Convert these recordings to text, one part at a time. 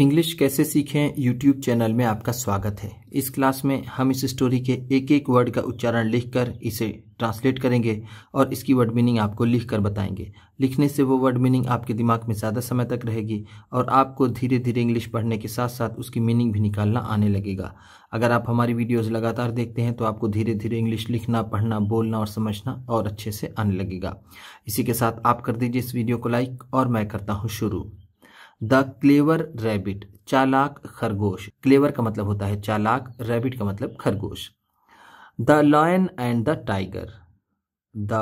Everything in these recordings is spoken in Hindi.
इंग्लिश कैसे सीखें यूट्यूब चैनल में आपका स्वागत है इस क्लास में हम इस स्टोरी के एक एक वर्ड का उच्चारण लिखकर इसे ट्रांसलेट करेंगे और इसकी वर्ड मीनिंग आपको लिख कर बताएंगे लिखने से वो वर्ड मीनिंग आपके दिमाग में ज़्यादा समय तक रहेगी और आपको धीरे धीरे इंग्लिश पढ़ने के साथ साथ उसकी मीनिंग भी निकालना आने लगेगा अगर आप हमारी वीडियोज़ लगातार देखते हैं तो आपको धीरे धीरे इंग्लिश लिखना पढ़ना बोलना और समझना और अच्छे से आने लगेगा इसी के साथ आप कर दीजिए इस वीडियो को लाइक और मैं करता हूँ शुरू द क्लेवर रैबिट चालाक खरगोश क्लेवर का मतलब होता है चालाक रैबिट का मतलब खरगोश the lion and the tiger the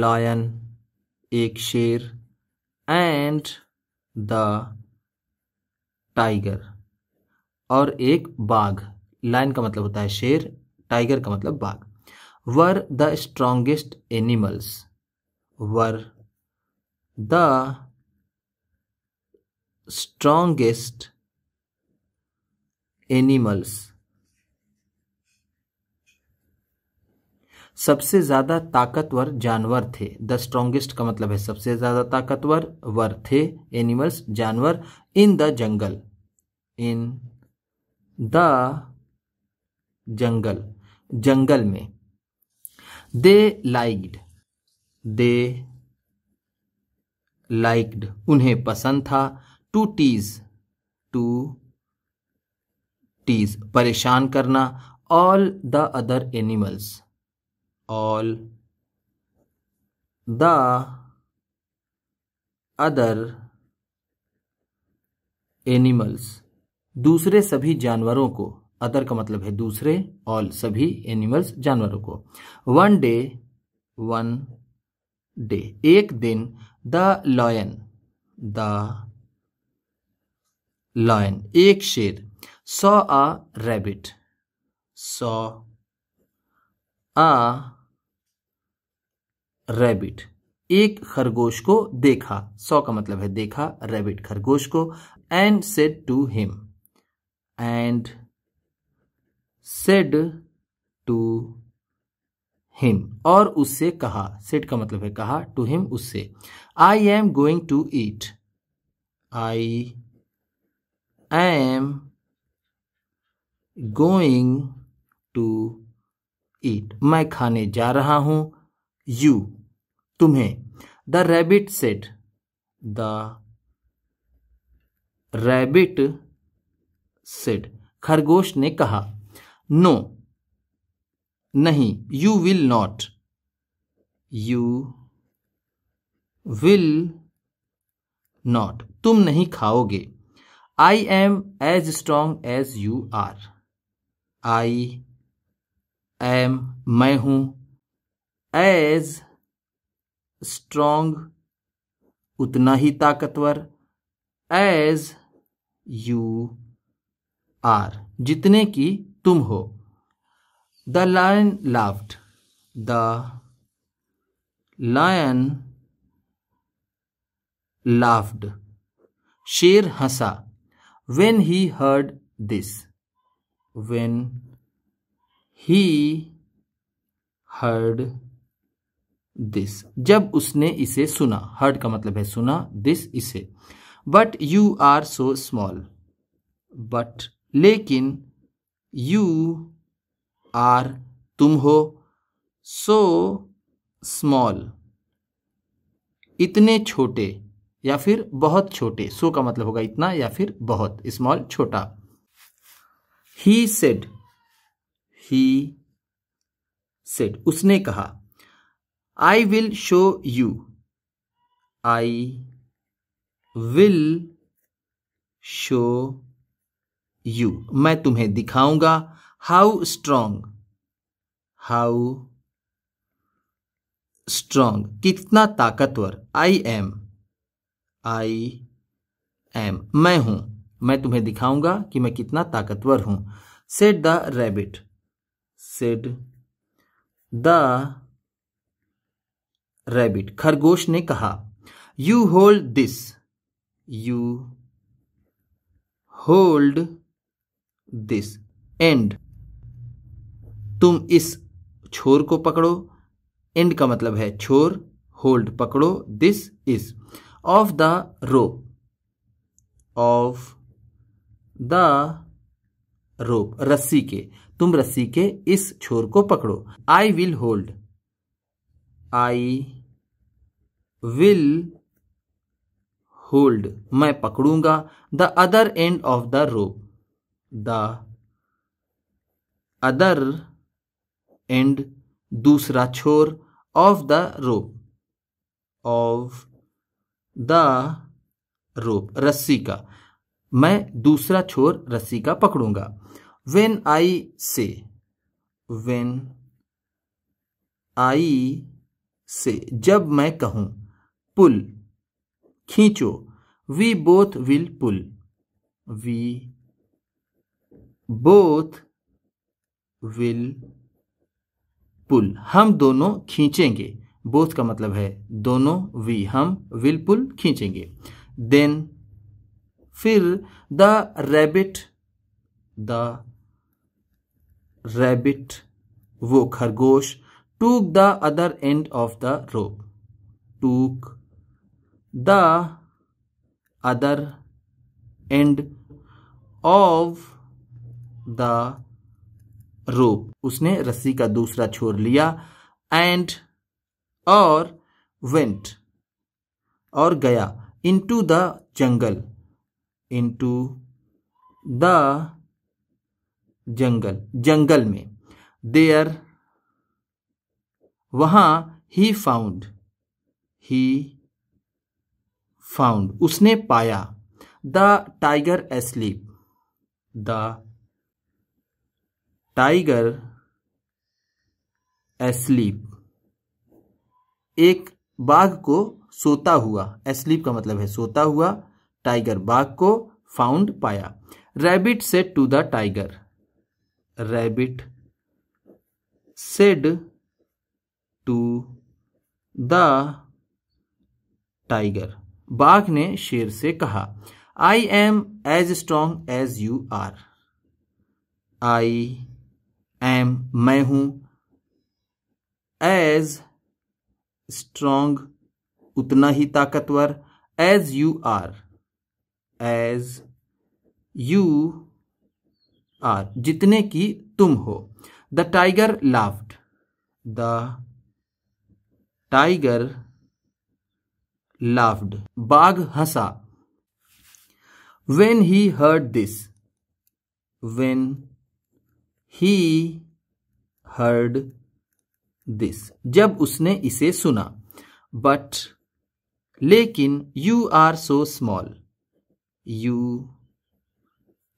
lion एक शेर एंड द टाइगर और एक बाघ लायन का मतलब होता है शेर टाइगर का मतलब बाघ were the strongest animals were the strongest animals सबसे ज्यादा ताकतवर जानवर थे द स्ट्रोंगेस्ट का मतलब है सबसे ज्यादा ताकतवर वर थे एनिमल्स जानवर in the jungle in the jungle जंगल में दे लाइक्ड दे लाइक्ड उन्हें पसंद था टू टीज टू टीज परेशान करना all the other animals all the other animals दूसरे सभी जानवरों को अदर का मतलब है दूसरे ऑल सभी एनिमल्स जानवरों को वन डे वन डे एक दिन द लॉयन द लायन एक शेर saw a rabbit saw a rabbit एक खरगोश को देखा सौ का मतलब है देखा रैबिट खरगोश को and said to him and said to him और उससे कहा सेड का मतलब है कहा टू हिम उससे I am going to eat I I am going to eat मैं खाने जा रहा हूं यू तुम्हें the rabbit said the rabbit said खरगोश ने कहा नो नहीं you will not you will not तुम नहीं खाओगे I am as strong as you are I am मैं हूं एज स्ट्रांग उतना ही ताकतवर एज यू आर जितने की तुम हो the lion laughed the lion laughed शेर हंसा when he heard this when he heard this जब उसने इसे सुना हर्ड का मतलब है सुना दिस इसे but you are so small but लेकिन यू आर तुम हो सो so स्मॉल इतने छोटे या फिर बहुत छोटे सो का मतलब होगा इतना या फिर बहुत स्मॉल छोटा ही सेड ही सेड उसने कहा I will show you I will show you मैं तुम्हें दिखाऊंगा हाउ स्ट्रांग हाउ स्ट्रांग कितना ताकतवर आई एम आई एम मैं हूं मैं तुम्हें दिखाऊंगा कि मैं कितना ताकतवर हूं said the rabbit said the rabbit खरगोश ने कहा you hold this you hold this and तुम इस छोर को पकड़ो एंड का मतलब है छोर होल्ड पकड़ो this is of the rope of the rope रस्सी के तुम रस्सी के इस छोर को पकड़ो I will hold I will hold मैं पकड़ूंगा the other end of the rope the other end दूसरा छोर of the rope of the rope रस्सी का मैं दूसरा छोर रस्सी का पकड़ूंगा वेन आई से वेन आई से जब मैं कहूं पुल खींचो we both will pull we both will pull हम दोनों खींचेंगे बोथ का मतलब है दोनों वी हम विल पुल खींचेंगे देन फिर द रैबिट द रैबिट वो खरगोश took the other end of the rope took the other end of the rope उसने रस्सी का दूसरा छोर लिया एंड और वेंट और गया into the jungle into the jungle जंगल में देयर वहां ही फाउंड ही फाउंड उसने पाया the tiger asleep the tiger asleep एक बाघ को सोता हुआ एस्लीप का मतलब है सोता हुआ टाइगर बाघ को फाउंड पाया rabbit said to the tiger rabbit said to the tiger बाघ ने शेर से कहा I am as strong as you are I am मैं हूं एज स्ट्रांग उतना ही ताकतवर as you are as you are जितने की तुम हो the tiger laughed the tiger laughed बाघ हंसा when he heard this when he heard this जब उसने इसे सुना बट लेकिन you are so small you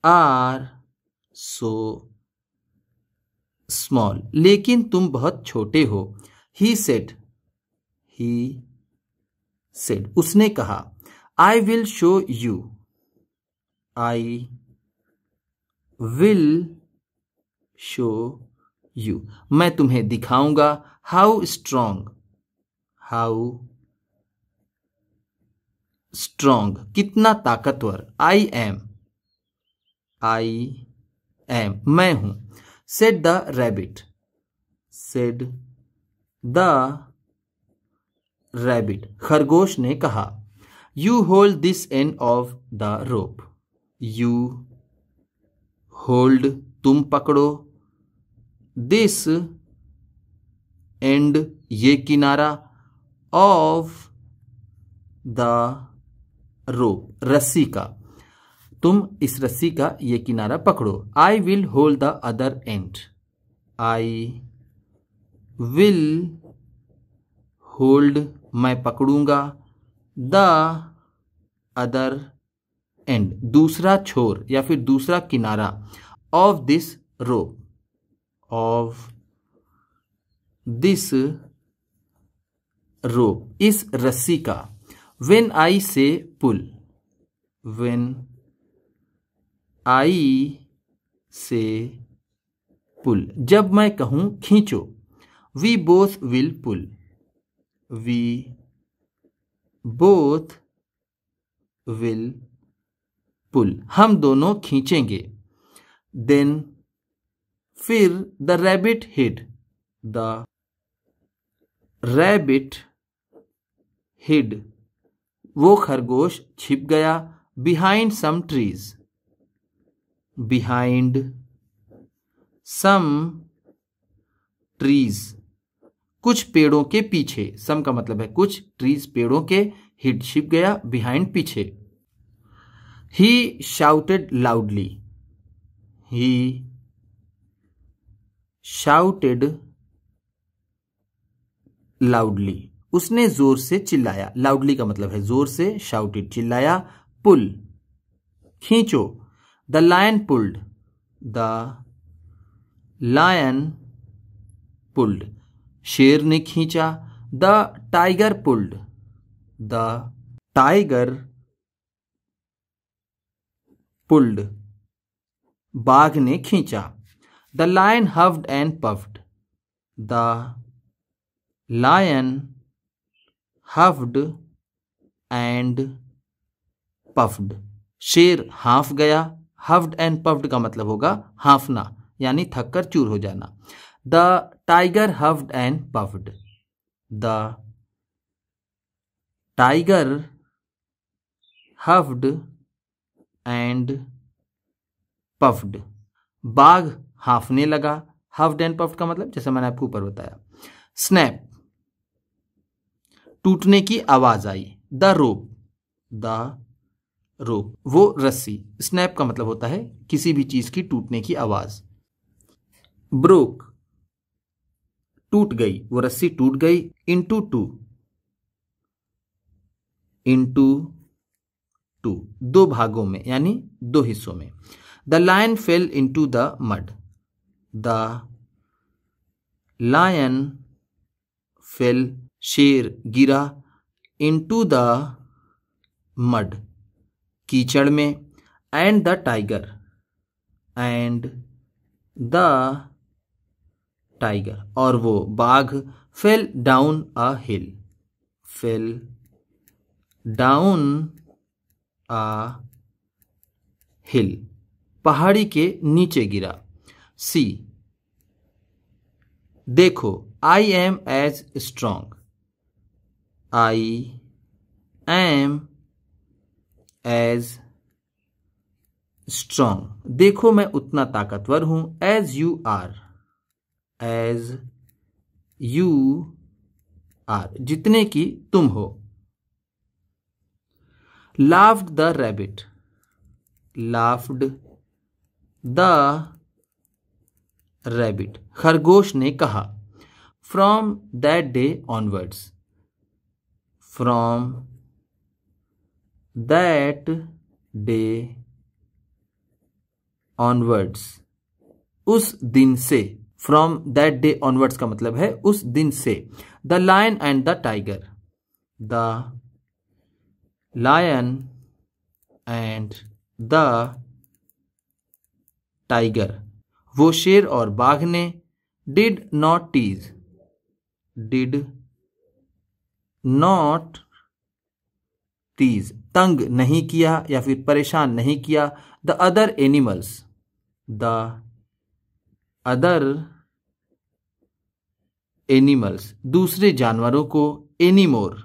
are so small लेकिन तुम बहुत छोटे हो ही सेट ही सेट उसने कहा I will show you I will show you मैं तुम्हें दिखाऊंगा हाउ स्ट्रांग हाउ स्ट्रोंग कितना ताकतवर आई एम आई एम मैं हूं said the rabbit said the rabbit खरगोश ने कहा you hold this end of the rope you hold तुम पकड़ो दिस एंड ये किनारा ऑफ द रोप रस्सी का तुम इस रस्सी का ये किनारा पकड़ो I will hold the other end I will hold मैं पकड़ूंगा द अदर एंड दूसरा छोर या फिर दूसरा किनारा of this rope of this rope इस रस्सी का वेन आई से पुल वेन आई से पुल जब मैं कहूं खींचो we both will pull we both will pull हम दोनों खींचेंगे देन फिर the rabbit hid the rabbit hid वो खरगोश छिप गया behind some trees behind some trees कुछ पेड़ों के पीछे सम का मतलब है कुछ ट्रीज पेड़ों के हिट छिप गया बिहाइंड पीछे he shouted loudly he shouted loudly उसने जोर से चिल्लाया लाउडली का मतलब है जोर से शाउटेड चिल्लाया पुल खींचो the lion pulled the lion pulled शेर ने खींचा the tiger pulled the tiger pulled बाघ ने खींचा the lion huffed and puffed the lion huffed and puffed शेर हाफ गया हफ्ड एंड पफ्ड का मतलब होगा हाफना यानी थककर चूर हो जाना the tiger huffed and puffed the tiger huffed and puffed बाघ हाफने लगा हाफ डेन पफ का मतलब जैसे मैंने आपको ऊपर बताया स्नैप टूटने की आवाज I the rope the rope वो रस्सी स्नैप का मतलब होता है किसी भी चीज की टूटने की आवाज ब्रोक टूट गई वो रस्सी टूट गई इंटू टू इंटू टू दो भागों में यानी दो हिस्सों में the lion fell into the mud the lion fell शेर गिरा इन टू द मड कीचड़ में and the tiger and the tiger और वो बाघ fell down a hill fell down a hill पहाड़ी के नीचे गिरा सी देखो I am as strong I am as strong देखो मैं उतना ताकतवर हूं as you are as you are जितने की तुम हो laughed the rabbit laughed the rabbit खरगोश ने कहा from that day onwards from that day onwards उस दिन से फ्रॉम दैट डे ऑनवर्ड्स का मतलब है उस दिन से the lion and the tiger the lion and the tiger वो शेर और बाघ ने did not tease did not tease तंग नहीं किया या फिर परेशान नहीं किया the other animals the other animals दूसरे जानवरों को एनीमोर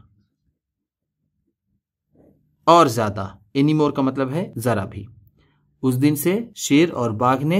और ज्यादा एनीमोर का मतलब है जरा भी उस दिन से शेर और बाघ ने